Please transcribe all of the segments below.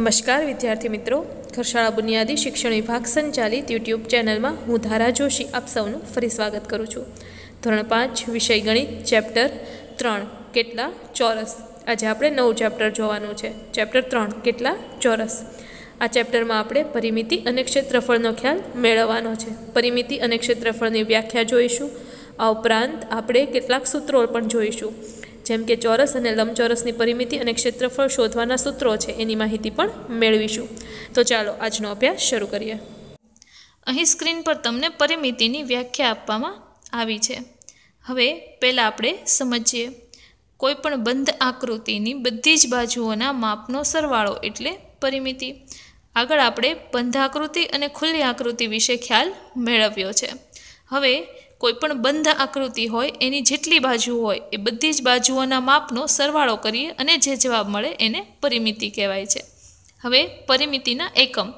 નમસ્કાર વિદ્યાર્થી મિત્રો ઘરશાળા બુનિયાદી શિક્ષણ વિભાગ સંચાલિત યુટ્યુબ ચેનલમાં હું ધારા જોશી આપ સૌનું ફરી સ્વાગત કરું છું ધોરણ પાંચ વિષય ગણિત ચેપ્ટર ત્રણ કેટલા ચોરસ આજે આપણે નવું ચેપ્ટર જોવાનું છે ચેપ્ટર ત્રણ કેટલા ચોરસ આ ચેપ્ટરમાં આપણે પરિમિતિ અને ક્ષેત્રફળનો ખ્યાલ મેળવવાનો છે પરિમિતિ અને ક્ષેત્રફળની વ્યાખ્યા જોઈશું આ ઉપરાંત આપણે કેટલાક સૂત્રો પણ જોઈશું જેમ કે ચોરસ અને લંબચોરસની પરિમિતિ અને ક્ષેત્રફળ શોધવાના સૂત્રો છે એની માહિતી પણ મેળવીશું તો ચાલો આજનો અભ્યાસ શરૂ કરીએ અહીં સ્ક્રીન પર તમને પરિમિતિની વ્યાખ્યા આપવામાં આવી છે હવે પહેલાં આપણે સમજીએ કોઈપણ બંધ આકૃતિની બધી જ બાજુઓના માપનો સરવાળો એટલે પરિમિતિ આગળ આપણે બંધ આકૃતિ અને ખુલ્લી આકૃતિ વિશે ખ્યાલ મેળવ્યો છે હવે કોઈ પણ બંધ આકૃતિ હોય એની જેટલી બાજુ હોય એ બધી જ બાજુઓના માપનો સરવાળો કરીએ અને જે જવાબ મળે એને પરિમિતિ કહેવાય છે હવે પરિમિતિના એકમ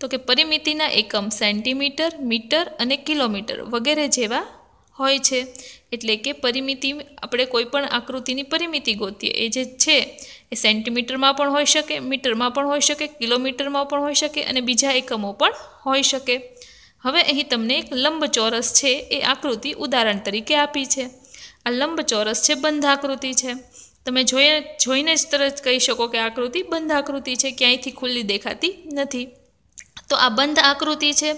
તો કે પરિમિતિના એકમ સેન્ટીમીટર મીટર અને કિલોમીટર વગેરે જેવા હોય છે એટલે કે પરિમિતિ આપણે કોઈ પણ આકૃતિની પરિમિતિ ગોતીએ એ જે છે એ સેન્ટીમીટરમાં પણ હોઈ શકે મીટરમાં પણ હોઈ શકે કિલોમીટરમાં પણ હોઈ શકે અને બીજા એકમો પણ હોઈ શકે હવે અહીં તમને એક લંબચોરસ છે એ આકૃતિ ઉદાહરણ તરીકે આપી છે આ લંબચોરસ છે બંધ આકૃતિ છે તમે જોઈ જોઈને જ તરત કહી શકો કે આકૃતિ બંધ આકૃતિ છે ક્યાંયથી ખુલ્લી દેખાતી નથી તો આ બંધ આકૃતિ છે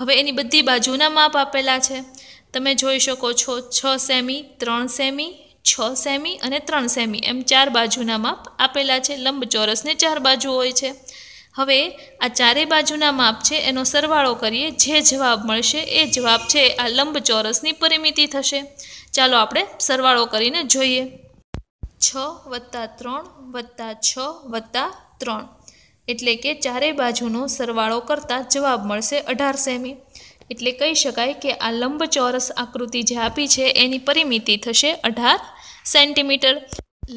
હવે એની બધી બાજુના માપ આપેલા છે તમે જોઈ શકો છો છ સેમી ત્રણ સેમી છ સેમી અને ત્રણ સેમી એમ ચાર બાજુના માપ આપેલા છે લંબચોરસને ચાર બાજુ હોય છે હવે આ ચારેય બાજુના માપ છે એનો સરવાળો કરીએ જે જવાબ મળશે એ જવાબ છે આ લંબચોરસની પરિમિતિ થશે ચાલો આપણે સરવાળો કરીને જોઈએ છ વત્તા ત્રણ વત્તા છ વત્તા ત્રણ એટલે કે ચારેય બાજુનો સરવાળો કરતાં જવાબ મળશે અઢાર સેમી એટલે કહી શકાય કે આ લંબચોરસ આકૃતિ જે આપી છે એની પરિમિતિ થશે અઢાર સેન્ટીમીટર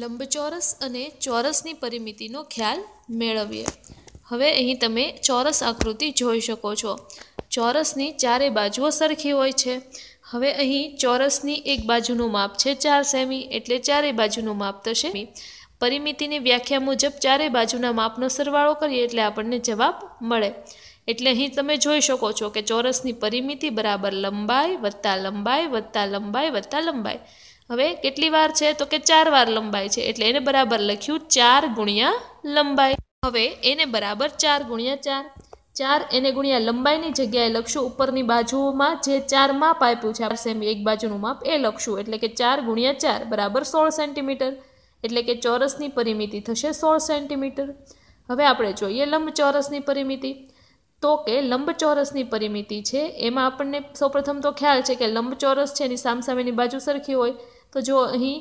લંબચોરસ અને ચોરસની પરિમિતિનો ખ્યાલ મેળવીએ હવે અહીં તમે ચોરસ આકૃતિ જોઈ શકો છો ચોરસની ચારે બાજુઓ સરખી હોય છે હવે અહીં ચોરસની એક બાજુનું માપ છે ચાર સેમી એટલે ચારે બાજુનું માપ થશે પરિમિતિની વ્યાખ્યા મુજબ ચારે બાજુના માપનો સરવાળો કરીએ એટલે આપણને જવાબ મળે એટલે અહીં તમે જોઈ શકો છો કે ચોરસની પરિમિતિ બરાબર લંબાઈ વત્તા લંબાઈ વત્તા લંબાઈ વત્તા લંબાઈ હવે કેટલી વાર છે તો કે ચાર વાર લંબાઈ છે એટલે એને બરાબર લખ્યું ચાર ગુણ્યા લંબાઈ હવે એને બરાબર ચાર ગુણ્યા ચાર ચાર એને ગુણ્યા લંબાઈની જગ્યાએ લખશું ઉપરની બાજુઓમાં જે ચાર માપ આપ્યું છે સેમી એક બાજુનું માપ એ લખશું એટલે કે ચાર ગુણ્યા ચાર બરાબર સોળ સેન્ટીમીટર એટલે કે ચોરસની પરિમિતિ થશે સોળ સેન્ટીમીટર હવે આપણે જોઈએ લંબ ચોરસની પરિમિતિ તો કે લંબચોરસની પરિમિતિ છે એમાં આપણને સૌપ્રથમ તો ખ્યાલ છે કે લંબચોરસ છે એની સામસામેની બાજુ સરખી હોય તો જો અહીં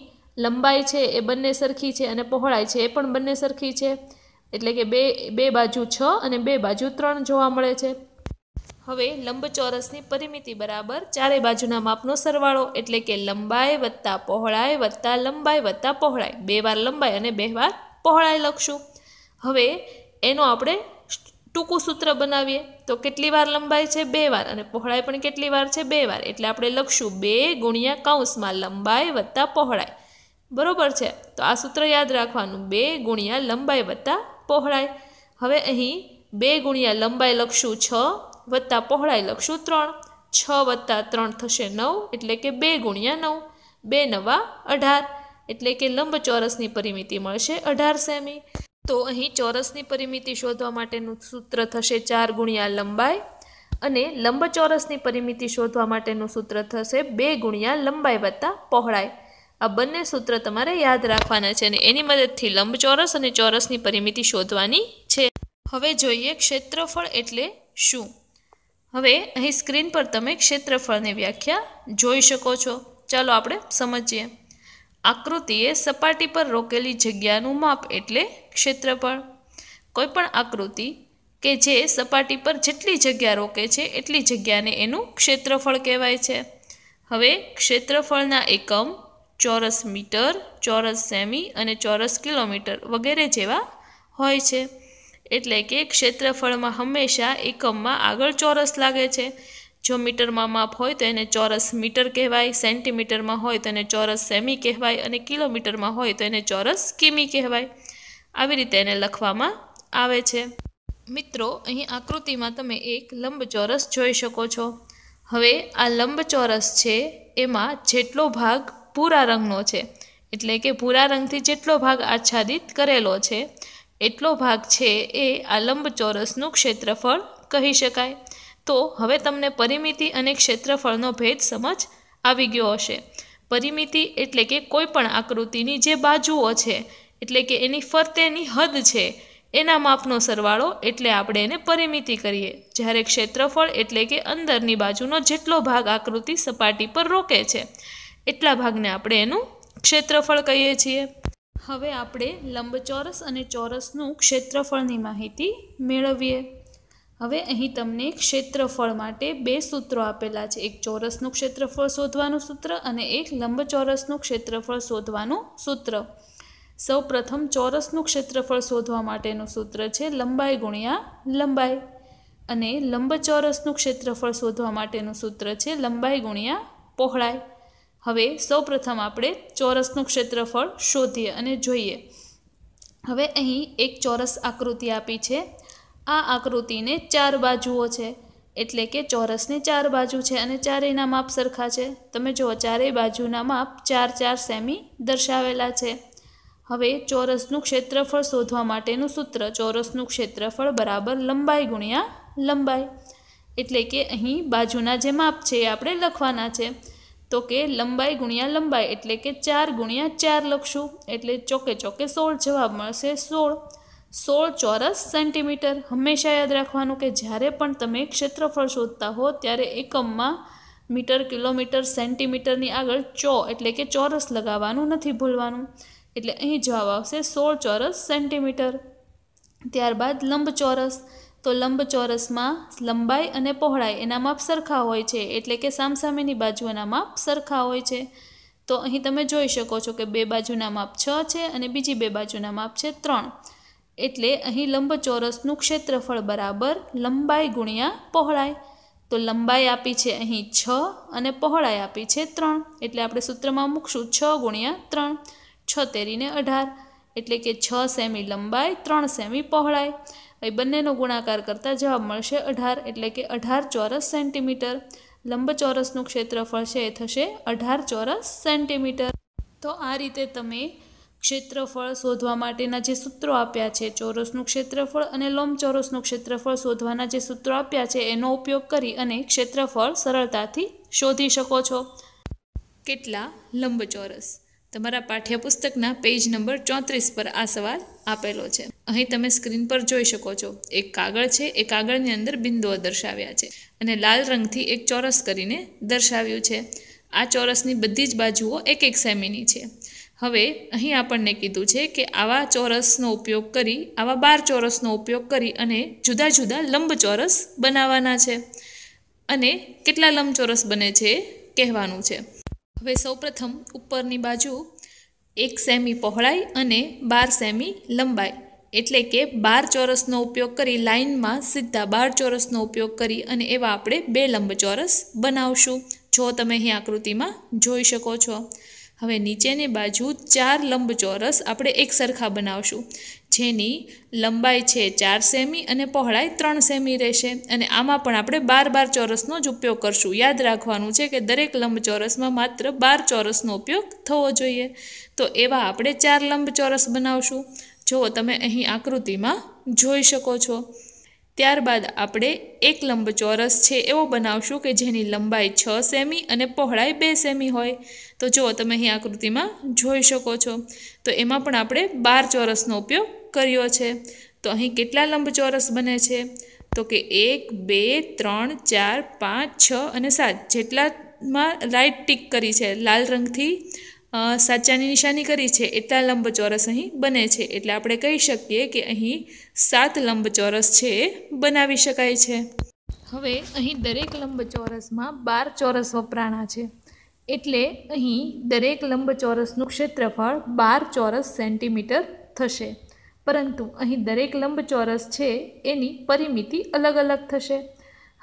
લંબાઈ છે એ બંને સરખી છે અને પહોળાઈ છે એ પણ બંને સરખી છે એટલે કે બે બે બાજુ છ અને બે બાજુ ત્રણ જોવા મળે છે હવે લંબચોરસની પરિમિતિ બરાબર ચારે બાજુના માપનો સરવાળો એટલે કે લંબાઈ વત્તા પહોળાઈ વત્તા લંબાઈ વત્તા પહોળાઈ બે વાર લંબાઈ અને બે વાર પહોળાઈ લખશું હવે એનો આપણે ટૂંકું સૂત્ર બનાવીએ તો કેટલી વાર લંબાઈ છે બે વાર અને પહોળાઈ પણ કેટલી વાર છે બે વાર એટલે આપણે લખશું બે ગુણ્યા કૌંસમાં લંબાઈ વત્તા પહોળાઈ બરોબર છે તો આ સૂત્ર યાદ રાખવાનું બે ગુણ્યા લંબાઈ વત્તા પહોળાઈ હવે અહીં બે ગુણ્યા લંબાઈ લખશું છ વત્તા પહોળાઈ લખશું ત્રણ છ વત્તા ત્રણ થશે નવ એટલે કે બે ગુણ્યા નવ બે નવા અઢાર એટલે કે લંબ ચોરસની પરિમિતિ મળશે અઢાર સેમી તો અહીં ચોરસની પરિમિતિ શોધવા માટેનું સૂત્ર થશે ચાર ગુણ્યા લંબાઈ અને લંબ ચોરસની પરિમિતિ શોધવા માટેનું સૂત્ર થશે બે ગુણ્યા લંબાઈ વત્તા પહોળાઈ આ બંને સૂત્ર તમારે યાદ રાખવાના છે અને એની મદદથી લંબચોરસ અને ચોરસની પરિમિતિ શોધવાની છે હવે જોઈએ ક્ષેત્રફળ એટલે શું હવે અહીં સ્ક્રીન પર તમે ક્ષેત્રફળની વ્યાખ્યા જોઈ શકો છો ચાલો આપણે સમજીએ આકૃતિએ સપાટી પર રોકેલી જગ્યાનું માપ એટલે ક્ષેત્રફળ કોઈપણ આકૃતિ કે જે સપાટી પર જેટલી જગ્યા રોકે છે એટલી જગ્યાને એનું ક્ષેત્રફળ કહેવાય છે હવે ક્ષેત્રફળના એકમ ચોરસ મીટર ચોરસ સેમી અને ચોરસ કિલોમીટર વગેરે જેવા હોય છે એટલે કે ક્ષેત્રફળમાં હંમેશા એકમમાં આગળ ચોરસ લાગે છે જો મીટરમાં માપ હોય તો એને ચોરસ મીટર કહેવાય સેન્ટીમીટરમાં હોય તો એને ચોરસ સેમી કહેવાય અને કિલોમીટરમાં હોય તો એને ચોરસ કિમી કહેવાય આવી રીતે એને લખવામાં આવે છે મિત્રો અહીં આકૃતિમાં તમે એક લંબચોરસ જોઈ શકો છો હવે આ લંબચોરસ છે એમાં જેટલો ભાગ ભૂરા રંગનો છે એટલે કે ભૂરા રંગથી જેટલો ભાગ આચ્છાદિત કરેલો છે એટલો ભાગ છે એ આ લંબચોરસનું ક્ષેત્રફળ કહી શકાય તો હવે તમને પરિમિતિ અને ક્ષેત્રફળનો ભેદ સમજ આવી ગયો હશે પરિમિતિ એટલે કે કોઈ પણ આકૃતિની જે બાજુઓ છે એટલે કે એની ફરતેની હદ છે એના માપનો સરવાળો એટલે આપણે એને પરિમિતિ કરીએ જ્યારે ક્ષેત્રફળ એટલે કે અંદરની બાજુનો જેટલો ભાગ આકૃતિ સપાટી પર રોકે છે એટલા ભાગને આપણે એનું ક્ષેત્રફળ કહીએ છીએ હવે આપણે લંબચોરસ અને ચોરસનું ક્ષેત્રફળની માહિતી મેળવીએ હવે અહીં તમને ક્ષેત્રફળ માટે બે સૂત્રો આપેલા છે એક ચોરસનું ક્ષેત્રફળ શોધવાનું સૂત્ર અને એક લંબચોરસનું ક્ષેત્રફળ શોધવાનું સૂત્ર સૌ પ્રથમ ચોરસનું ક્ષેત્રફળ શોધવા માટેનું સૂત્ર છે લંબાઈ ગુણ્યા લંબાઈ અને લંબચોરસનું ક્ષેત્રફળ શોધવા માટેનું સૂત્ર છે લંબાઈ ગુણ્યા પહોળાઈ હવે સૌપ્રથમ આપણે ચોરસનું ક્ષેત્રફળ શોધીએ અને જોઈએ હવે અહીં એક ચોરસ આકૃતિ આપી છે આ આકૃતિને ચાર બાજુઓ છે એટલે કે ચોરસની ચાર બાજુ છે અને ચારેયના માપ સરખા છે તમે જુઓ ચારેય બાજુના માપ ચાર ચાર સેમી દર્શાવેલા છે હવે ચોરસનું ક્ષેત્રફળ શોધવા માટેનું સૂત્ર ચોરસનું ક્ષેત્રફળ બરાબર લંબાઈ ગુણ્યા લંબાઈ એટલે કે અહીં બાજુના જે માપ છે એ આપણે લખવાના છે તો કે લંબાઈ ગુણ્યા લંબાઈ એટલે કે ચાર ગુણ્યા ચાર લખશું એટલે ચોકે ચોકે સોળ જવાબ મળશે સોળ સોળ ચોરસ સેન્ટીમીટર હંમેશા યાદ રાખવાનું કે જ્યારે પણ તમે ક્ષેત્રફળ શોધતા હો ત્યારે એકમમાં મીટર કિલોમીટર સેન્ટીમીટરની આગળ ચો એટલે કે ચોરસ લગાવવાનું નથી ભૂલવાનું એટલે અહીં જવાબ આવશે સોળ ચોરસ સેન્ટીમીટર ત્યારબાદ લંબ ચોરસ તો લંબચોરસમાં લંબાઈ અને પહોળાઈ એના માપ સરખા હોય છે એટલે કે સામસામેની બાજુના માપ સરખા હોય છે તો અહીં તમે જોઈ શકો છો કે બે બાજુના માપ છ છે અને બીજી બે બાજુના માપ છે ત્રણ એટલે અહીં લંબચોરસનું ક્ષેત્રફળ બરાબર લંબાઈ ગુણ્યા પહોળાઈ તો લંબાઈ આપી છે અહીં છ અને પહોળાઈ આપી છે ત્રણ એટલે આપણે સૂત્રમાં મૂકશું છ ગુણ્યા ત્રણ છ તેરીને અઢાર એટલે કે છ સેમી લંબાઈ ત્રણ સેમી પહોળાઈ એ બંનેનો ગુણાકાર કરતાં જવાબ મળશે અઢાર એટલે કે અઢાર ચોરસ સેન્ટીમીટર લંબચોરસનું ક્ષેત્રફળ છે એ થશે અઢાર ચોરસ સેન્ટીમીટર તો આ રીતે તમે ક્ષેત્રફળ શોધવા માટેના જે સૂત્રો આપ્યા છે ચોરસનું ક્ષેત્રફળ અને લંબચોરસનું ક્ષેત્રફળ શોધવાના જે સૂત્રો આપ્યા છે એનો ઉપયોગ કરી અને ક્ષેત્રફળ સરળતાથી શોધી શકો છો કેટલા લંબચોરસ તમારા પાઠ્યપુસ્તકના પેજ નંબર ચોત્રીસ પર આ સવાલ આપેલો છે અહીં તમે સ્ક્રીન પર જોઈ શકો છો એક કાગળ છે એ કાગળની અંદર બિંદુઓ દર્શાવ્યા છે અને લાલ રંગથી એક ચોરસ કરીને દર્શાવ્યું છે આ ચોરસની બધી જ બાજુઓ એક એક સેમીની છે હવે અહીં આપણને કીધું છે કે આવા ચોરસનો ઉપયોગ કરી આવા બાર ચોરસનો ઉપયોગ કરી અને જુદા જુદા લંબચોરસ બનાવવાના છે અને કેટલા લંબચોરસ બને છે કહેવાનું છે હવે સૌપ્રથમ ઉપરની બાજુ એક સેમી પહોળાઈ અને બાર સેમી લંબાઈ એટલે કે બાર ચોરસનો ઉપયોગ કરી લાઇનમાં સીધા બાર ચોરસનો ઉપયોગ કરી અને એવા આપણે બે લંબચોરસ બનાવશું જો તમે અહીં આકૃતિમાં જોઈ શકો છો હવે નીચેની બાજુ ચાર લંબચોરસ આપણે એક સરખા બનાવશું જેની લંબાઈ છે ચાર સેમી અને પહોળાઈ ત્રણ સેમી રહેશે અને આમાં પણ આપણે બાર બાર ચોરસનો જ ઉપયોગ કરશું યાદ રાખવાનું છે કે દરેક લંબચોરસમાં માત્ર બાર ચોરસનો ઉપયોગ થવો જોઈએ તો એવા આપણે ચાર લંબચોરસ બનાવશું જો તમે અહીં આકૃતિમાં જોઈ શકો છો ત્યારબાદ આપણે એક લંબચોરસ છે એવો બનાવશું કે જેની લંબાઈ છ સેમી અને પહોળાઈ બે સેમી હોય તો જો તમે અહીં આકૃતિમાં જોઈ શકો છો તો એમાં પણ આપણે બાર ચોરસનો ઉપયોગ કર્યો છે તો અહીં કેટલા લંબચોરસ બને છે તો કે એક બે ત્રણ ચાર પાંચ છ અને સાત જેટલામાં લાઇટ ટીક કરી છે લાલ રંગથી સાચાની નિશાની કરી છે એટલા લંબચોરસ અહીં બને છે એટલે આપણે કહી શકીએ કે અહીં સાત લંબચોરસ છે બનાવી શકાય છે હવે અહીં દરેક લંબચોરસમાં બાર ચોરસ વપરાણા છે એટલે અહીં દરેક લંબચોરસનું ક્ષેત્રફળ બાર ચોરસ સેન્ટીમીટર થશે પરંતુ અહીં દરેક લંબચોરસ છે એની પરિમિતિ અલગ અલગ થશે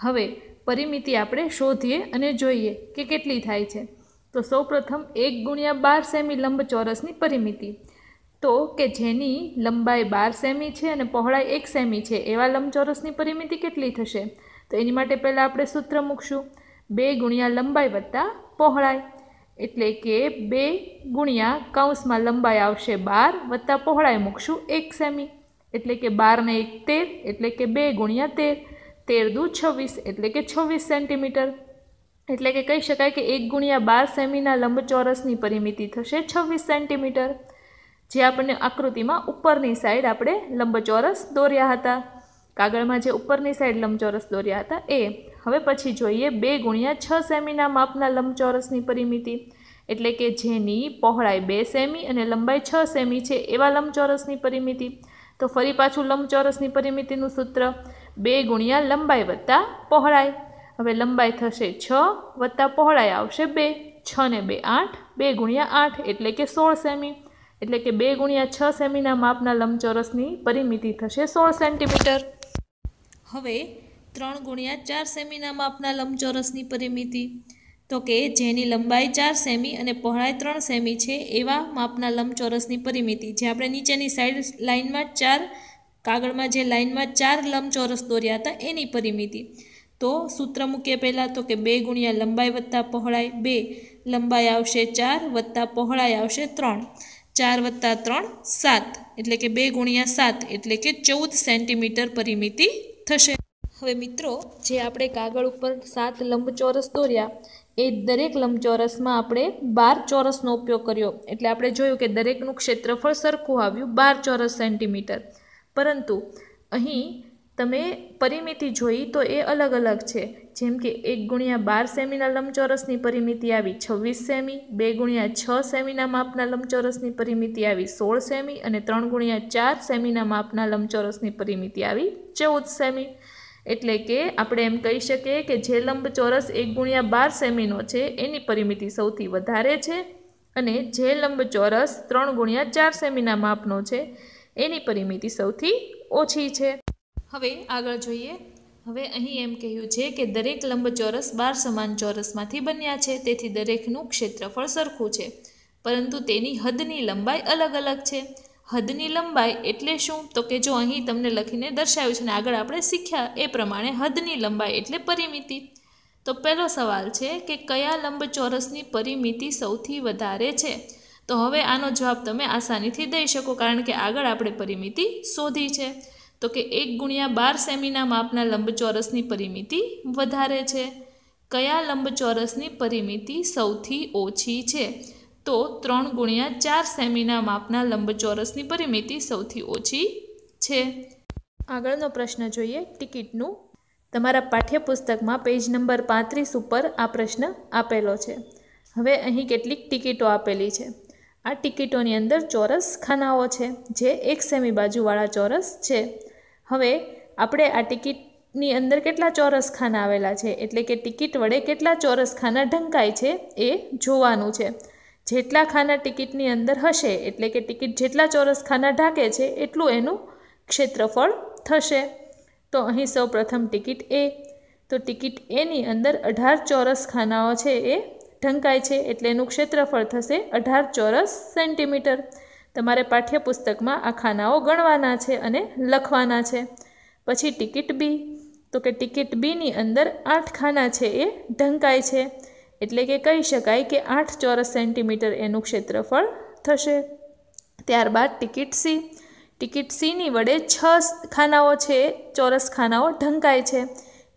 હવે પરિમિતિ આપણે શોધીએ અને જોઈએ કે કેટલી થાય છે તો સૌપ્રથમ એક ગુણ્યા બાર સેમી લંબચોરસની પરિમિતિ તો કે જેની લંબાઈ બાર સેમી છે અને પહોળાઈ એક સેમી છે એવા લંબચોરસની પરિમિતિ કેટલી થશે તો એની માટે પહેલાં આપણે સૂત્ર મૂકશું બે ગુણ્યા લંબાઈ વત્તા પહોળાઈ એટલે કે બે ગુણ્યા કૌંસમાં લંબાઈ આવશે બાર વત્તા પહોળાઈ મૂકશું એક સેમી એટલે કે બારને એક તેર એટલે કે બે ગુણ્યા તેર તેર દુ છવ્વીસ એટલે કે છવ્વીસ સેન્ટીમીટર એટલે કે કહી શકાય કે એક ગુણ્યા બાર સેમીના લંબચોરસની પરિમિતિ થશે છવ્વીસ સેન્ટીમીટર જે આપણને આકૃતિમાં ઉપરની સાઈડ આપણે લંબચોરસ દોર્યા હતા કાગળમાં જે ઉપરની સાઈડ લંબચોરસ દોર્યા હતા એ હવે પછી જોઈએ બે ગુણ્યા છ સેમીના માપના લંબચોરસની પરિમિતિ એટલે કે જેની પહોળાઈ બે સેમી અને લંબાઈ છ સેમી છે એવા લંબચોરસની પરિમિતિ તો ફરી પાછું લંબચોરસની પરિમિતિનું સૂત્ર બે ગુણ્યા લંબાઈ વત્તા પહોળાઈ હવે લંબાઈ થશે છ વત્તા પહોળાઈ આવશે બે છ ને બે આઠ બે ગુણ્યા આઠ એટલે કે સોળ સેમી એટલે કે બે ગુણ્યા છ સેમીના માપના લંબચોરસની પરિમિતિ થશે સોળ સેન્ટીમીટર હવે ત્રણ ગુણ્યા ચાર સેમીના માપના લંબચોરસની પરિમિતિ તો કે જેની લંબાઈ ચાર સેમી અને પહોળાઈ ત્રણ સેમી છે એવા માપના લંબચોરસની પરિમિતિ જે આપણે નીચેની સાઈડ લાઇનમાં ચાર કાગળમાં જે લાઇનમાં ચાર લંબચોરસ દોર્યા હતા એની પરિમિતિ તો સૂત્ર મૂકીએ પહેલાં તો કે બે ગુણ્યા લંબાઈ વત્તા પહોળાઈ બે લંબાઈ આવશે ચાર વત્તા પહોળાઈ આવશે ત્રણ ચાર વત્તા ત્રણ સાત એટલે કે બે ગુણ્યા સાત એટલે કે ચૌદ સેન્ટીમીટર પરિમિતિ થશે હવે મિત્રો જે આપણે કાગળ ઉપર સાત લંબચોરસ દોર્યા એ દરેક લંબચોરસમાં આપણે બાર ચોરસનો ઉપયોગ કર્યો એટલે આપણે જોયું કે દરેકનું ક્ષેત્રફળ સરખું આવ્યું બાર ચોરસ સેન્ટીમીટર પરંતુ અહીં તમે પરિમિતિ જોઈ તો એ અલગ અલગ છે જેમ કે એક ગુણ્યા બાર સેમીના લંબચોરસની પરિમિતિ આવી છવ્વીસ સેમી બે ગુણ્યા છ સેમીના માપના લંબચોરસની પરિમિતિ આવી સોળ સેમી અને ત્રણ ગુણ્યા ચાર સેમીના માપના લંબચોરસની પરિમિતિ આવી ચૌદ સેમી એટલે કે આપણે એમ કહી શકીએ કે જે લંબચોરસ એક ગુણ્યા બાર સેમીનો છે એની પરિમિતિ સૌથી વધારે છે અને જે લંબ ચોરસ ત્રણ ગુણ્યા ચાર સેમીના માપનો છે એની પરિમિતિ સૌથી ઓછી છે હવે આગળ જોઈએ હવે અહીં એમ કહ્યું છે કે દરેક લંબચોરસ બાર સમાન ચોરસમાંથી બન્યા છે તેથી દરેકનું ક્ષેત્રફળ સરખું છે પરંતુ તેની હદની લંબાઈ અલગ અલગ છે હદની લંબાઈ એટલે શું તો કે જો અહીં તમને લખીને દર્શાવ્યું છે ને આગળ આપણે શીખ્યા એ પ્રમાણે હદની લંબાઈ એટલે પરિમિતિ તો પહેલો સવાલ છે કે કયા લંબચોરસની પરિમિતિ સૌથી વધારે છે તો હવે આનો જવાબ તમે આસાનીથી દઈ શકો કારણ કે આગળ આપણે પરિમિતિ શોધી છે તો કે એક ગુણ્યા બાર સેમીના માપના લંબચોરસની પરિમિતિ વધારે છે કયા લંબચોરસની પરિમિતિ સૌથી ઓછી છે તો ત્રણ ગુણ્યા ચાર સેમીના માપના લંબચોરસની પરિમિતિ સૌથી ઓછી છે આગળનો પ્રશ્ન જોઈએ ટિકિટનું તમારા પાઠ્યપુસ્તકમાં પેજ નંબર પાંત્રીસ ઉપર આ પ્રશ્ન આપેલો છે હવે અહીં કેટલીક ટિકિટો આપેલી છે આ ટિકિટોની અંદર ચોરસ ખાનાઓ છે જે એક સેમી બાજુવાળા ચોરસ છે હવે આપણે આ ટિકિટની અંદર કેટલા ચોરસ ખાના આવેલા છે એટલે કે ટિકિટ વડે કેટલા ચોરસ ખાના ઢંકાય છે એ જોવાનું છે જેટલા ખાના ટિકિટની અંદર હશે એટલે કે ટિકિટ જેટલા ચોરસ ખાના ઢાંકે છે એટલું એનું ક્ષેત્રફળ થશે તો અહીં સૌ પ્રથમ ટિકિટ એ તો ટિકિટ એની અંદર અઢાર ચોરસ ખાનાઓ છે એ ઢંકાય છે એટલે એનું ક્ષેત્રફળ થશે અઢાર ચોરસ સેન્ટીમીટર તમારે પાઠ્યપુસ્તકમાં આ ખાનાઓ ગણવાના છે અને લખવાના છે પછી ટિકિટ બી તો કે ટિકિટ બીની અંદર આઠ ખાના છે એ ઢંકાય છે એટલે કે કહી શકાય કે આઠ ચોરસ સેન્ટીમીટર એનું ક્ષેત્રફળ થશે ત્યારબાદ ટિકિટ સી ટિકિટ સીની વડે છ ખાનાઓ છે ચોરસ ખાનાઓ ઢંકાય છે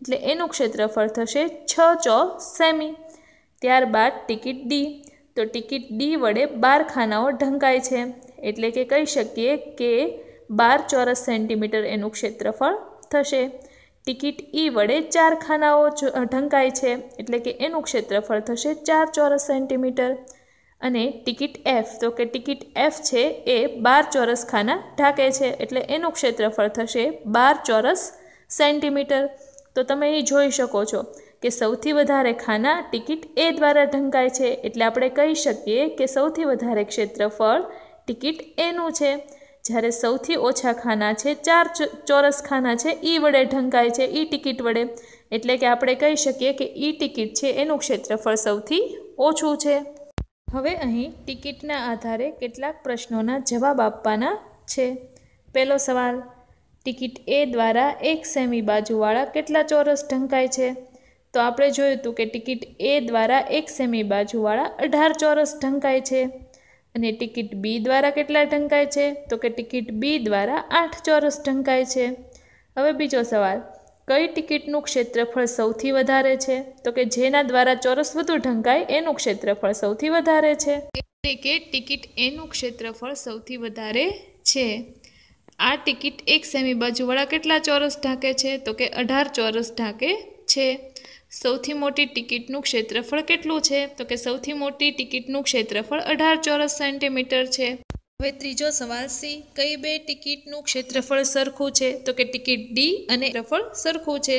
એટલે એનું ક્ષેત્રફળ થશે છ ચો સેમી ત્યારબાદ ટિકિટ ડી તો ટિકિટ ડી વડે બાર ખાનાઓ ઢંકાય છે એટલે કે કહી શકીએ કે બાર ચોરસ સેન્ટીમીટર એનું ક્ષેત્રફળ થશે ટિકિટ ઈ વડે ચાર ખાનાઓ ઢંકાય છે એટલે કે એનું ક્ષેત્રફળ થશે ચાર ચોરસ સેન્ટીમીટર અને ટિકિટ એફ તો કે ટિકિટ એફ છે એ બાર ચોરસ ખાના ઢાંકે છે એટલે એનું ક્ષેત્રફળ થશે બાર ચોરસ સેન્ટીમીટર તો તમે એ જોઈ શકો છો કે સૌથી વધારે ખાના ટિકિટ એ દ્વારા ઢંકાય છે એટલે આપણે કહી શકીએ કે સૌથી વધારે ક્ષેત્રફળ ટિકિટ એનું છે જ્યારે સૌથી ઓછા ખાના છે ચાર ચોરસ ખાના છે એ વડે ઢંકાય છે ઈ ટિકિટ વડે એટલે કે આપણે કહી શકીએ કે ઈ ટિકિટ છે એનું ક્ષેત્રફળ સૌથી ઓછું છે હવે અહીં ટિકિટના આધારે કેટલાક પ્રશ્નોના જવાબ આપવાના છે પહેલો સવાલ ટિકિટ એ દ્વારા એક સેમી બાજુવાળા કેટલા ચોરસ ઢંકાય છે તો આપણે જોયું હતું કે ટિકિટ એ દ્વારા એક સેમી બાજુવાળા અઢાર ચોરસ ઢંકાય છે અને ટિકિટ બી દ્વારા કેટલા ઢંકાય છે તો કે ટિકિટ બી દ્વારા આઠ ચોરસ ઢંકાય છે હવે બીજો સવાલ કઈ ટિકિટનું ક્ષેત્રફળ સૌથી વધારે છે તો કે જેના દ્વારા ચોરસ વધુ ઢંકાય એનું ક્ષેત્રફળ સૌથી વધારે છે એટલે કે ટિકિટ એનું ક્ષેત્રફળ સૌથી વધારે છે આ ટિકિટ એક સેમી બાજુવાળા કેટલા ચોરસ ઢાંકે છે તો કે અઢાર ચોરસ ઢાંકે છે સૌથી મોટી ટિકિટનું ક્ષેત્રફળ કેટલું છે તો કે સૌથી મોટી ટિકિટનું ક્ષેત્રફળ અઢાર ચોરસ સેન્ટીમીટર છે હવે ત્રીજો સવાલ સી કઈ બે ટિકિટનું ક્ષેત્રફળ સરખું છે તો કે ટિકિટ ડી અને ક્ષેત્રફળ સરખું છે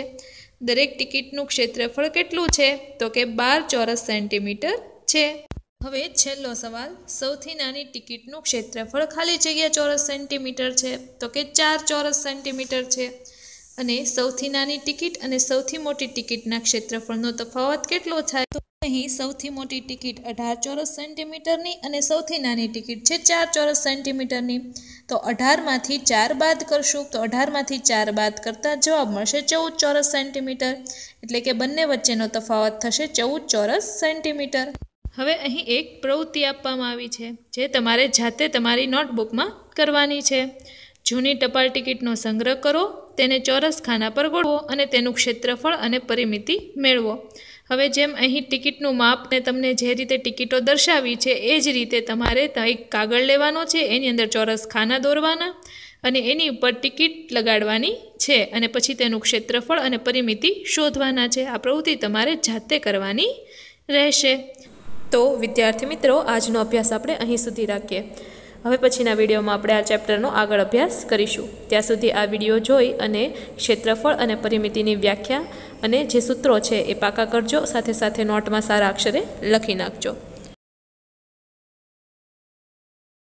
દરેક ટિકિટનું ક્ષેત્રફળ કેટલું છે તો કે બાર ચોરસ સેન્ટીમીટર છે હવે છેલ્લો સવાલ સૌથી નાની ટિકિટનું ક્ષેત્રફળ ખાલી જગ્યા ચોરસ સેન્ટીમીટર છે તો કે ચાર ચોરસ સેન્ટીમીટર છે અને સૌથી નાની ટિકિટ અને સૌથી મોટી ટિકિટના ક્ષેત્રફળનો તફાવત કેટલો થાય તો અહીં સૌથી મોટી ટિકિટ અઢાર ચોરસ સેન્ટીમીટરની અને સૌથી નાની ટિકિટ છે ચાર ચોરસ સેન્ટીમીટરની તો અઢારમાંથી ચાર બાદ કરશું તો અઢારમાંથી ચાર બાદ કરતાં જવાબ મળશે ચૌદ ચોરસ સેન્ટીમીટર એટલે કે બંને વચ્ચેનો તફાવત થશે ચૌદ ચોરસ સેન્ટીમીટર હવે અહીં એક પ્રવૃત્તિ આપવામાં આવી છે જે તમારે જાતે તમારી નોટબુકમાં કરવાની છે જૂની ટપાલ ટિકિટનો સંગ્રહ કરો તેને ચોરસ ખાના પર ગોળવો અને તેનું ક્ષેત્રફળ અને પરિમિતિ મેળવો હવે જેમ અહીં ટિકિટનું માપ ને તમને જે રીતે ટિકિટો દર્શાવી છે એ જ રીતે તમારે એક કાગળ લેવાનો છે એની અંદર ચોરસ ખાના દોરવાના અને એની ઉપર ટિકિટ લગાડવાની છે અને પછી તેનું ક્ષેત્રફળ અને પરિમિતિ શોધવાના છે આ પ્રવૃત્તિ તમારે જાતે કરવાની રહેશે તો વિદ્યાર્થી મિત્રો આજનો અભ્યાસ આપણે અહીં સુધી રાખીએ હવે પછીના વિડીયોમાં આપણે આ ચેપ્ટરનો આગળ અભ્યાસ કરીશું ત્યાં સુધી આ વિડીયો જોઈ અને ક્ષેત્રફળ અને પરિમિતિની વ્યાખ્યા અને જે સૂત્રો છે એ પાકા કરજો સાથે સાથે નોટમાં સારા અક્ષરે લખી નાખજો